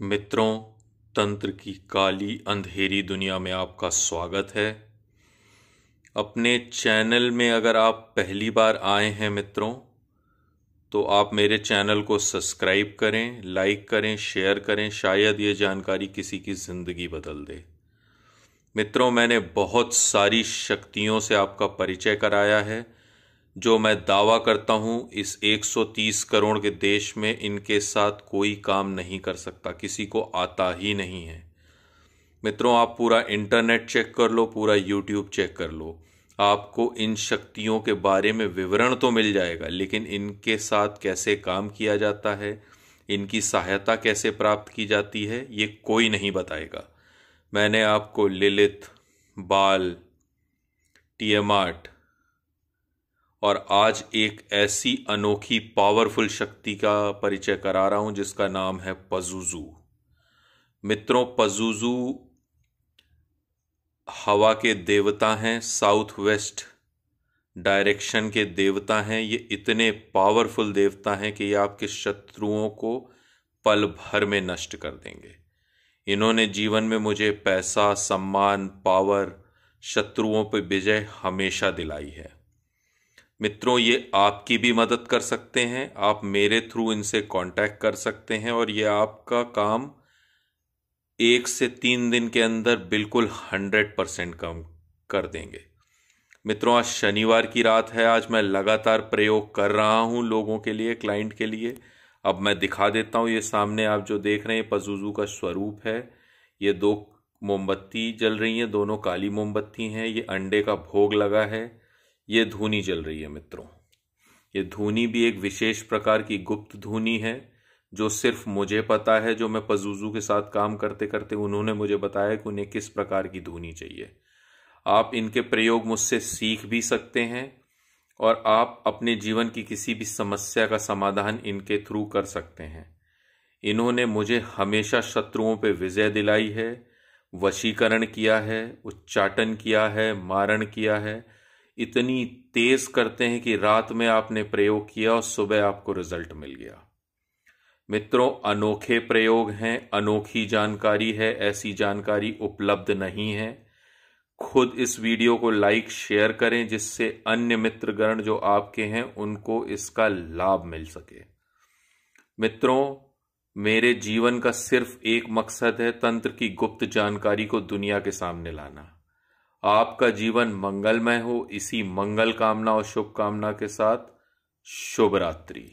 मित्रों तंत्र की काली अंधेरी दुनिया में आपका स्वागत है अपने चैनल में अगर आप पहली बार आए हैं मित्रों तो आप मेरे चैनल को सब्सक्राइब करें लाइक करें शेयर करें शायद ये जानकारी किसी की ज़िंदगी बदल दे मित्रों मैंने बहुत सारी शक्तियों से आपका परिचय कराया है जो मैं दावा करता हूं इस 130 करोड़ के देश में इनके साथ कोई काम नहीं कर सकता किसी को आता ही नहीं है मित्रों आप पूरा इंटरनेट चेक कर लो पूरा यूट्यूब चेक कर लो आपको इन शक्तियों के बारे में विवरण तो मिल जाएगा लेकिन इनके साथ कैसे काम किया जाता है इनकी सहायता कैसे प्राप्त की जाती है ये कोई नहीं बताएगा मैंने आपको लिलित बाल टीएमआर्ट और आज एक ऐसी अनोखी पावरफुल शक्ति का परिचय करा रहा हूं जिसका नाम है पजुजू मित्रों पजुजू हवा के देवता हैं साउथ वेस्ट डायरेक्शन के देवता हैं ये इतने पावरफुल देवता हैं कि ये आपके शत्रुओं को पल भर में नष्ट कर देंगे इन्होंने जीवन में मुझे पैसा सम्मान पावर शत्रुओं पर विजय हमेशा दिलाई है मित्रों ये आपकी भी मदद कर सकते हैं आप मेरे थ्रू इनसे कांटेक्ट कर सकते हैं और ये आपका काम एक से तीन दिन के अंदर बिल्कुल हंड्रेड परसेंट कम कर देंगे मित्रों आज शनिवार की रात है आज मैं लगातार प्रयोग कर रहा हूं लोगों के लिए क्लाइंट के लिए अब मैं दिखा देता हूं ये सामने आप जो देख रहे हैं पजूजू का स्वरूप है ये दो मोमबत्ती जल रही हैं दोनों काली मोमबत्ती हैं ये अंडे का भोग लगा है ये धुनी चल रही है मित्रों ये धुनी भी एक विशेष प्रकार की गुप्त धुनी है जो सिर्फ मुझे पता है जो मैं पजूजू के साथ काम करते करते उन्होंने मुझे बताया कि उन्हें किस प्रकार की धुनी चाहिए आप इनके प्रयोग मुझसे सीख भी सकते हैं और आप अपने जीवन की किसी भी समस्या का समाधान इनके थ्रू कर सकते हैं इन्होंने मुझे हमेशा शत्रुओं पर विजय दिलाई है वशीकरण किया है उच्चाटन किया है मारण किया है इतनी तेज करते हैं कि रात में आपने प्रयोग किया और सुबह आपको रिजल्ट मिल गया मित्रों अनोखे प्रयोग हैं अनोखी जानकारी है ऐसी जानकारी उपलब्ध नहीं है खुद इस वीडियो को लाइक शेयर करें जिससे अन्य मित्रगण जो आपके हैं उनको इसका लाभ मिल सके मित्रों मेरे जीवन का सिर्फ एक मकसद है तंत्र की गुप्त जानकारी को दुनिया के सामने लाना आपका जीवन मंगलमय हो इसी मंगल कामना और शुभकामना के साथ शुभ रात्रि